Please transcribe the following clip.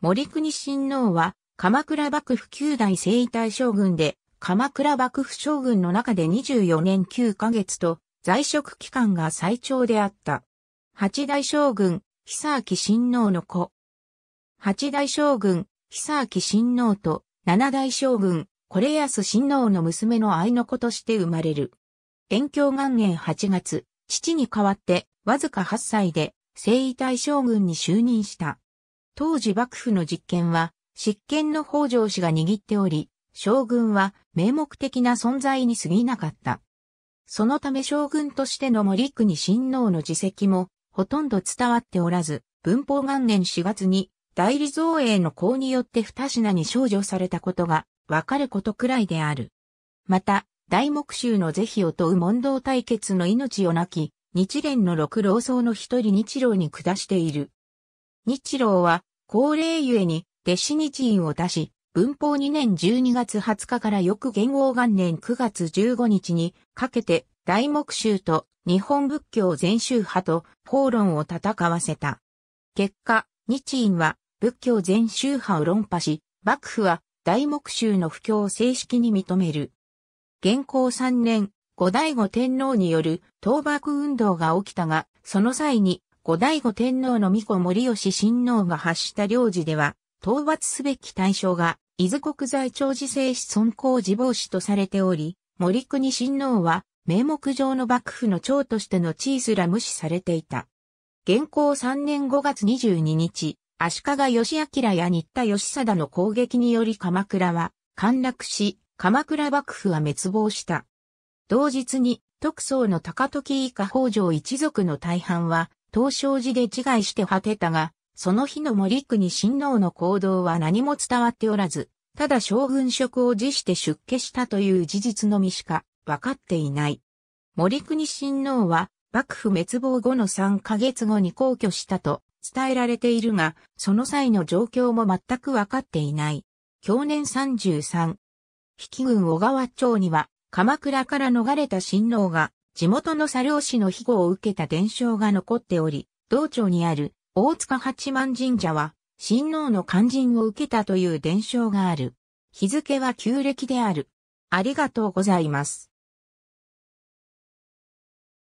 森国親王は、鎌倉幕府九代征夷大将軍で、鎌倉幕府将軍の中で24年9ヶ月と、在職期間が最長であった。八代将軍、久明親王の子。八代将軍、久明親王と、七代将軍、これ安親王の娘の愛の子として生まれる。延享元年8月、父に代わって、わずか8歳で、征夷大将軍に就任した。当時幕府の実権は、執権の北条氏が握っており、将軍は名目的な存在に過ぎなかった。そのため将軍としての森国親王の自責もほとんど伝わっておらず、文法元年4月に代理造営の功によって二品に少女されたことがわかることくらいである。また、大木衆の是非を問う問答対決の命をなき、日蓮の六老僧の一人日老に下している。日老は高齢ゆえに、弟子日印を出し、文法2年12月20日から翌元王元年9月15日にかけて大木宗と日本仏教全宗派と法論を戦わせた。結果、日印は仏教全宗派を論破し、幕府は大木宗の布教を正式に認める。元寇3年、後醍醐天皇による倒幕運動が起きたが、その際に後醍醐天皇の御子森吉親王が発した領事では、討伐すべき対象が、伊豆国在庁時制止尊公自防止とされており、森国親王は、名目上の幕府の長としての地位すら無視されていた。現行3年5月22日、足利義明や新田義貞の攻撃により鎌倉は陥落し、鎌倉幕府は滅亡した。同日に、特宗の高時以下北条一族の大半は、東照寺で自害して果てたが、その日の森国親王の行動は何も伝わっておらず、ただ将軍職を辞して出家したという事実のみしか分かっていない。森国親王は幕府滅亡後の3ヶ月後に皇居したと伝えられているが、その際の状況も全く分かっていない。去年33。比企郡小川町には鎌倉から逃れた親王が地元の佐領市の庇護を受けた伝承が残っており、道庁にある大塚八幡神社は、親王の肝心を受けたという伝承がある。日付は旧暦である。ありがとうございます。